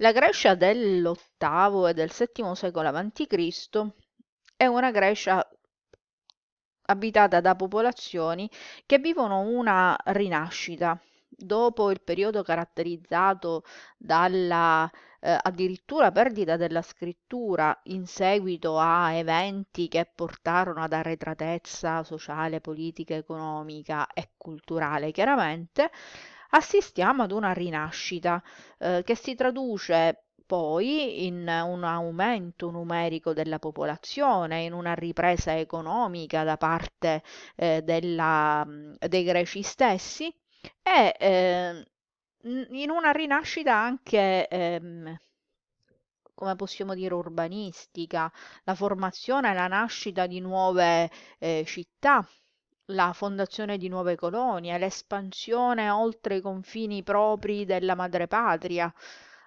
La Grecia dell'VIII e del VII secolo a.C. è una Grecia abitata da popolazioni che vivono una rinascita dopo il periodo caratterizzato dalla eh, addirittura perdita della scrittura in seguito a eventi che portarono ad arretratezza sociale, politica, economica e culturale chiaramente, assistiamo ad una rinascita eh, che si traduce poi in un aumento numerico della popolazione, in una ripresa economica da parte eh, della, dei greci stessi e eh, in una rinascita anche ehm, come possiamo dire, urbanistica, la formazione e la nascita di nuove eh, città, la fondazione di nuove colonie, l'espansione oltre i confini propri della madrepatria.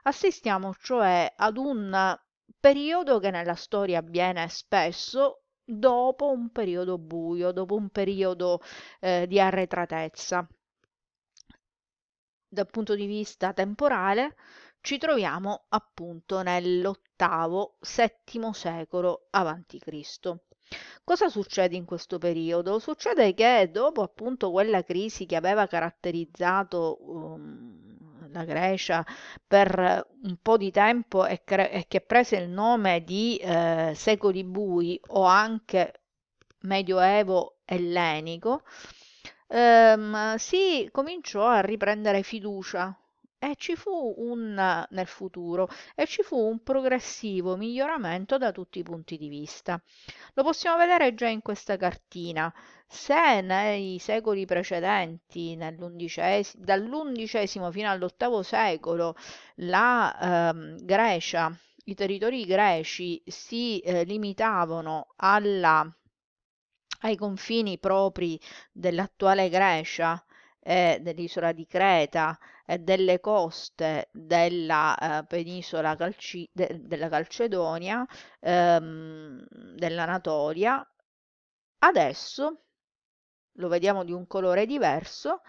Assistiamo cioè ad un periodo che nella storia avviene spesso dopo un periodo buio, dopo un periodo eh, di arretratezza. Dal punto di vista temporale ci troviamo appunto nell'ottavo, settimo secolo a.C. Cosa succede in questo periodo? Succede che dopo appunto quella crisi che aveva caratterizzato um, la Grecia per un po' di tempo e, cre- e che prese il nome di eh, secoli bui o anche medioevo ellenico, ehm, si cominciò a riprendere fiducia e ci fu un, nel futuro, e ci fu un progressivo miglioramento da tutti i punti di vista. Lo possiamo vedere già in questa cartina. Se nei secoli precedenti, dall'undicesimo fino all'ottavo secolo, la eh, Grecia, i territori greci si eh, limitavano alla, ai confini propri dell'attuale Grecia, eh, dell'isola di Creta e eh, delle coste della eh, penisola Calci- de- della Calcedonia, ehm, dell'Anatolia, adesso lo vediamo di un colore diverso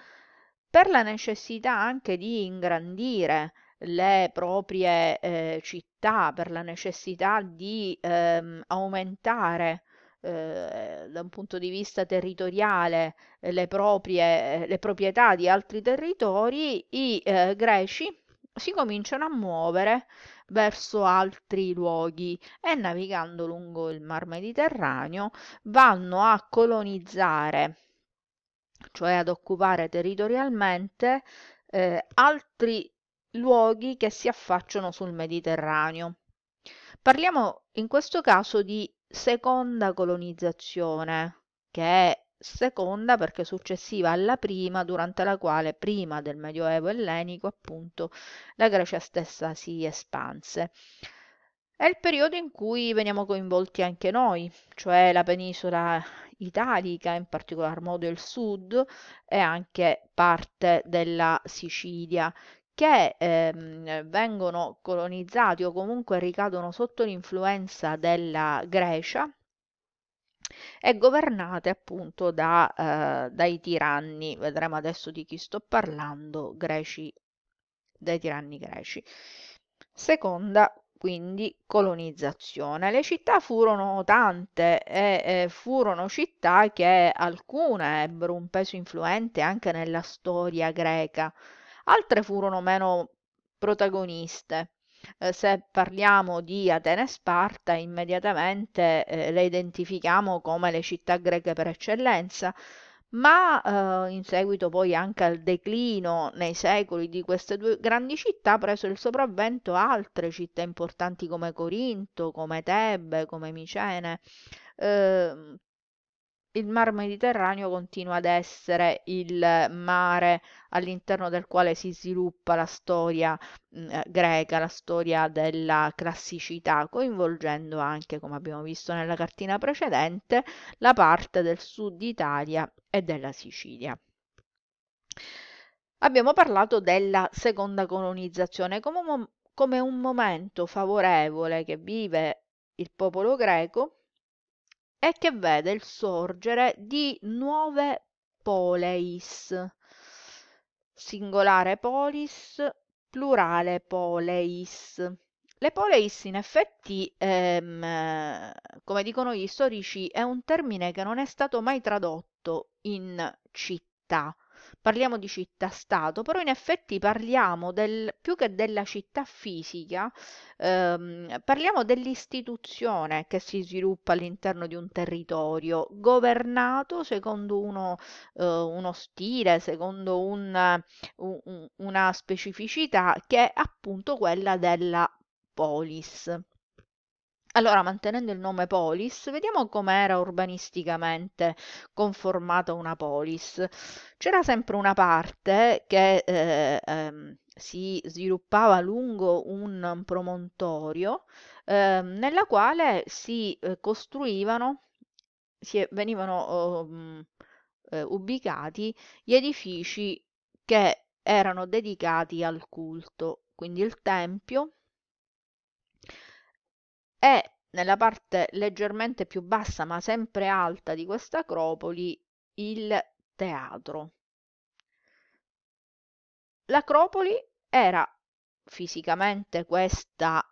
per la necessità anche di ingrandire le proprie eh, città, per la necessità di ehm, aumentare eh, da un punto di vista territoriale eh, le, proprie, eh, le proprietà di altri territori, i eh, greci si cominciano a muovere verso altri luoghi e navigando lungo il mar Mediterraneo vanno a colonizzare, cioè ad occupare territorialmente eh, altri luoghi che si affacciano sul Mediterraneo. Parliamo in questo caso di seconda colonizzazione, che è seconda perché successiva alla prima, durante la quale, prima del Medioevo ellenico, appunto, la Grecia stessa si espanse. È il periodo in cui veniamo coinvolti anche noi, cioè la penisola italica, in particolar modo il sud e anche parte della Sicilia, che ehm, vengono colonizzati o comunque ricadono sotto l'influenza della Grecia e governate appunto da, eh, dai tiranni, vedremo adesso di chi sto parlando, greci, dai tiranni greci. Seconda quindi colonizzazione. Le città furono tante e eh, furono città che alcune ebbero un peso influente anche nella storia greca altre furono meno protagoniste. Eh, se parliamo di Atene e Sparta, immediatamente eh, le identifichiamo come le città greche per eccellenza, ma eh, in seguito poi anche al declino nei secoli di queste due grandi città preso il sopravvento altre città importanti come Corinto, come Tebe, come Micene. Eh, il mar Mediterraneo continua ad essere il mare all'interno del quale si sviluppa la storia mh, mm, eh, greca, la storia della classicità, coinvolgendo anche, come abbiamo visto nella cartina precedente, la parte del sud Italia e della Sicilia. Abbiamo parlato della seconda colonizzazione come un, come un momento favorevole che vive il popolo greco e che vede il sorgere di nuove poleis, singolare polis, plurale poleis. Le poleis in effetti, ehm, come dicono gli storici, è un termine che non è stato mai tradotto in città, parliamo di città-stato, però in effetti parliamo del, più che della città fisica, ehm, parliamo dell'istituzione che si sviluppa all'interno di un territorio, governato secondo uno, eh, uno stile, secondo un, un, una specificità che è appunto quella della polis. Allora, mantenendo il nome polis, vediamo com'era urbanisticamente conformata una polis. C'era sempre una parte che eh, ehm, si sviluppava lungo un promontorio eh, nella quale si eh, costruivano, si venivano oh, mm, eh, ubicati gli edifici che erano dedicati al culto, quindi il tempio e nella parte leggermente più bassa ma sempre alta di questa acropoli il teatro. L'acropoli era fisicamente questa,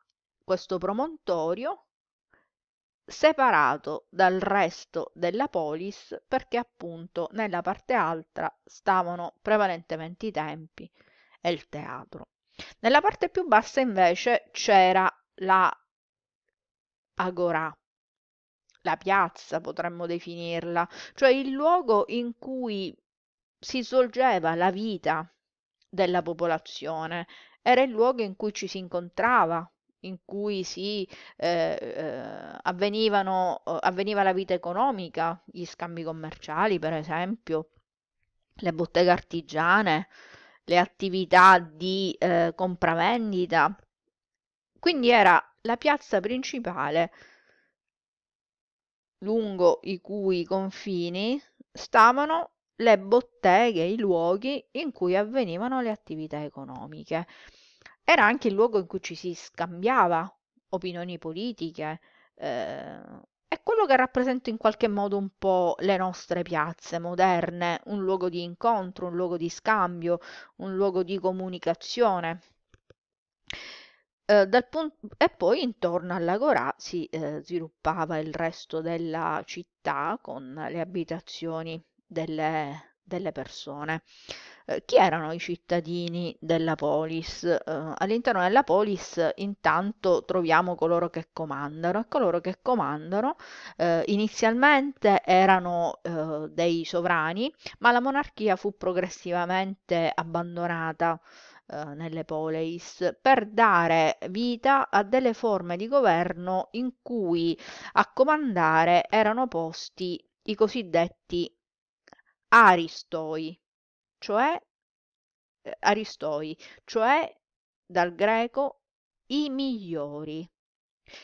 questo promontorio separato dal resto della polis perché appunto nella parte alta stavano prevalentemente i tempi e il teatro. Nella parte più bassa invece c'era la agorà. La piazza potremmo definirla, cioè il luogo in cui si svolgeva la vita della popolazione, era il luogo in cui ci si incontrava, in cui si, eh, eh, eh, avveniva la vita economica, gli scambi commerciali per esempio, le botteghe artigiane, le attività di eh, compravendita quindi era la piazza principale lungo i cui confini stavano le botteghe, i luoghi in cui avvenivano le attività economiche. Era anche il luogo in cui ci si scambiava opinioni politiche. Eh, è quello che rappresenta in qualche modo un po' le nostre piazze moderne, un luogo di incontro, un luogo di scambio, un luogo di comunicazione. Eh, dal pun- e poi intorno all'Agorà si eh, sviluppava il resto della città con le abitazioni delle, delle persone. Eh, chi erano i cittadini della polis? Eh, all'interno della polis intanto troviamo coloro che comandano e coloro che comandano eh, inizialmente erano dei sovrani, ma la monarchia fu progressivamente abbandonata eh, nelle poleis, per dare vita a delle forme di governo in cui a comandare erano posti i cosiddetti aristoi, cioè eh, aristoi, cioè dal greco i migliori.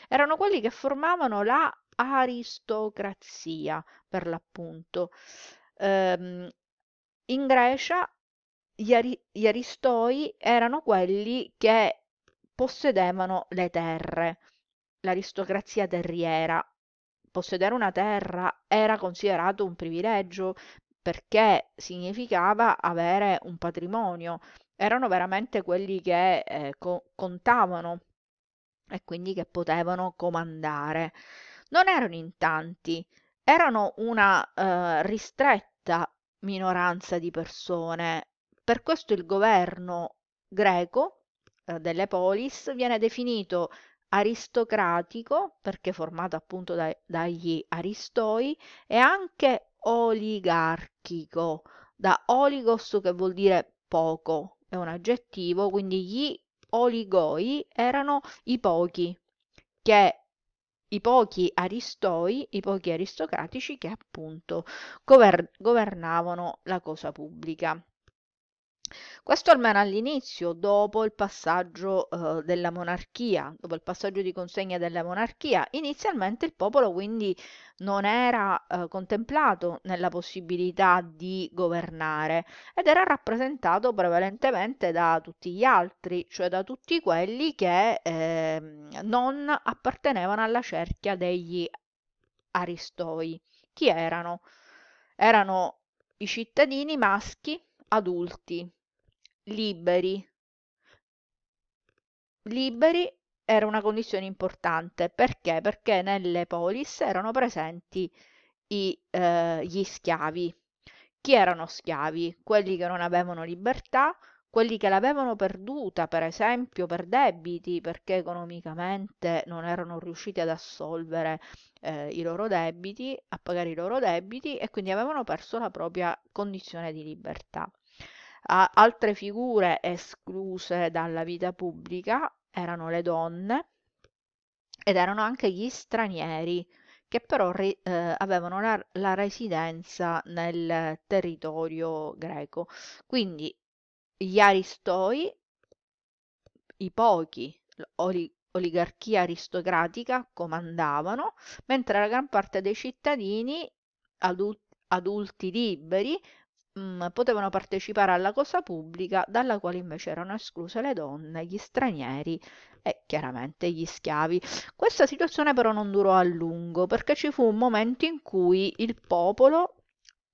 Erano quelli che formavano la aristocrazia, per l'appunto. Ehm, in Grecia gli, Ari- gli Aristoi erano quelli che possedevano le terre, l'aristocrazia terriera. Possedere una terra era considerato un privilegio perché significava avere un patrimonio, erano veramente quelli che eh, co- contavano e quindi che potevano comandare. Non erano in tanti, erano una eh, ristretta minoranza di persone per questo il governo greco eh, delle polis viene definito aristocratico, perché formato appunto da, dagli aristoi, e anche oligarchico, da oligos che vuol dire poco, è un aggettivo, quindi gli oligoi erano i pochi, che i pochi aristoi, i pochi aristocratici che appunto governavano la cosa pubblica. Questo almeno all'inizio, dopo il passaggio eh, della monarchia, dopo il passaggio di consegna della monarchia. Inizialmente il popolo quindi non era eh, contemplato nella possibilità di governare ed era rappresentato prevalentemente da tutti gli altri, cioè da tutti quelli che eh, non appartenevano alla cerchia degli aristoi. Chi erano? Erano i cittadini maschi adulti liberi. Liberi era una condizione importante perché? Perché nelle polis erano presenti i, eh, gli schiavi. Chi erano schiavi? Quelli che non avevano libertà, quelli che l'avevano perduta, per esempio per debiti, perché economicamente non erano riusciti ad assolvere eh, i loro debiti, a pagare i loro debiti e quindi avevano perso la propria condizione di libertà. A- altre figure escluse dalla vita pubblica erano le donne ed erano anche gli stranieri che però eh, avevano la, la residenza nel territorio greco. Quindi gli aristoi, i pochi, oli, oligarchia aristocratica comandavano, mentre la gran parte dei cittadini adulti, adulti liberi mh, mm, potevano partecipare alla cosa pubblica, dalla quale invece erano escluse le donne, gli stranieri e chiaramente gli schiavi. Questa situazione però non durò a lungo perché ci fu un momento in cui il popolo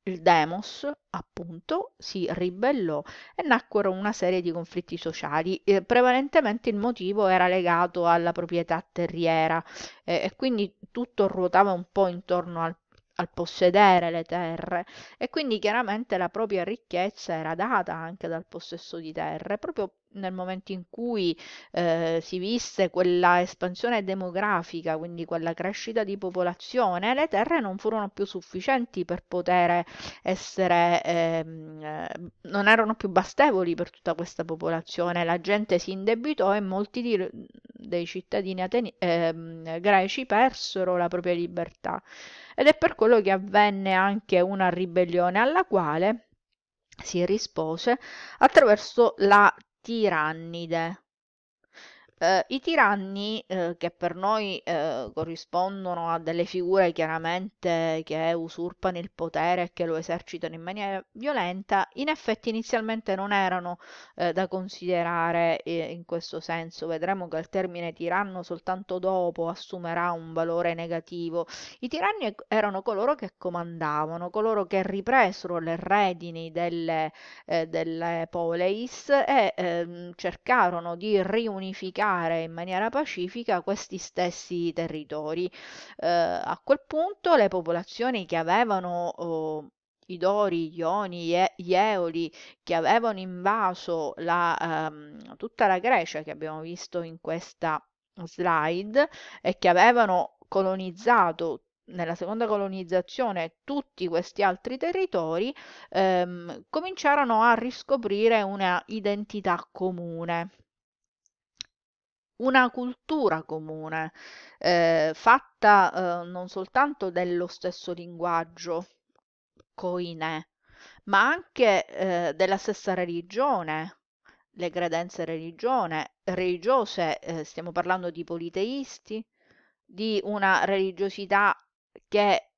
il demos, appunto, si ribellò e nacquero una serie di conflitti sociali. Eh, prevalentemente il motivo era legato alla proprietà terriera eh, e quindi tutto ruotava un po' intorno al al possedere le terre e quindi chiaramente la propria ricchezza era data anche dal possesso di terre, proprio nel momento in cui eh, si visse quella espansione demografica, quindi quella crescita di popolazione, le terre non furono più sufficienti per poter essere, ehm, eh, non erano più bastevoli per tutta questa popolazione, la gente si indebitò e molti di, sud i cittadini ateni- ehm, greci persero la propria libertà ed è per quello che avvenne anche una ribellione alla quale si rispose attraverso la tirannide eh, I tiranni, eh, che per noi eh, corrispondono a delle figure chiaramente che usurpano il potere e che lo esercitano in maniera violenta, in effetti inizialmente non erano eh, da considerare eh, in questo senso. Vedremo che il termine tiranno soltanto dopo assumerà un valore negativo. I tiranni erano coloro che comandavano, coloro che ripresero le redini delle, eh, delle poleis e ehm, cercarono di riunificare occupare in maniera pacifica questi stessi territori. Eh, a quel punto le popolazioni che avevano oh, i Dori, gli Ioni, gli Eoli che avevano invaso la, ehm, tutta la Grecia che abbiamo visto in questa slide e che avevano colonizzato nella seconda colonizzazione tutti questi altri territori ehm, cominciarono a riscoprire una identità comune una cultura comune, eh, fatta eh, non soltanto dello stesso linguaggio, coine, ma anche eh, della stessa religione, le credenze religione, religiose, eh, stiamo parlando di politeisti, di una religiosità che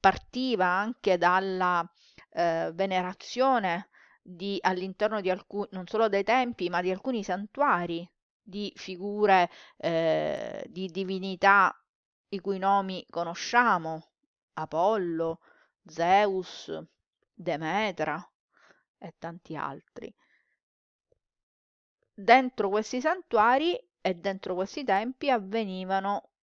partiva anche dalla eh, venerazione di, all'interno di alcuni, non solo dei tempi, ma di alcuni santuari di figure eh, di divinità i cui nomi conosciamo, Apollo, Zeus, Demetra e tanti altri. Dentro questi santuari e dentro questi tempi avvenivano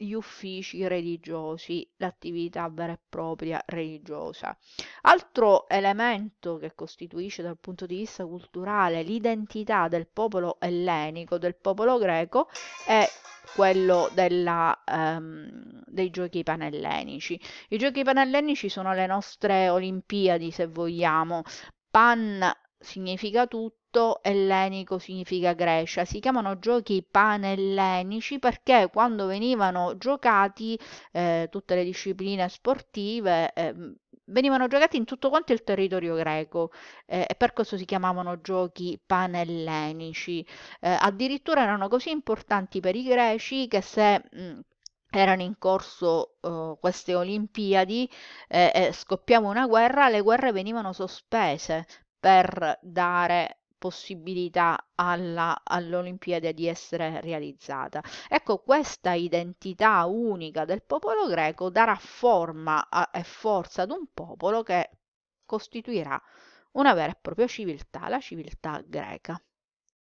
gli uffici religiosi, l'attività vera e propria religiosa. Altro elemento che costituisce dal punto di vista culturale l'identità del popolo ellenico, del popolo greco, è quello della, um, dei giochi panellenici. I giochi panellenici sono le nostre Olimpiadi, se vogliamo, pan significa tutto, ellenico significa Grecia. Si chiamano giochi panellenici perché quando venivano giocati eh, tutte le discipline sportive eh, venivano giocati in tutto quanto il territorio greco eh, e per questo si chiamavano giochi panellenici. Eh, addirittura erano così importanti per i greci che se... Mh, erano in corso uh, queste Olimpiadi, eh, eh, scoppiava una guerra, le guerre venivano sospese per dare possibilità alla, all'Olimpiade di essere realizzata. Ecco, questa identità unica del popolo greco darà forma a, e forza ad un popolo che costituirà una vera e propria civiltà, la civiltà greca.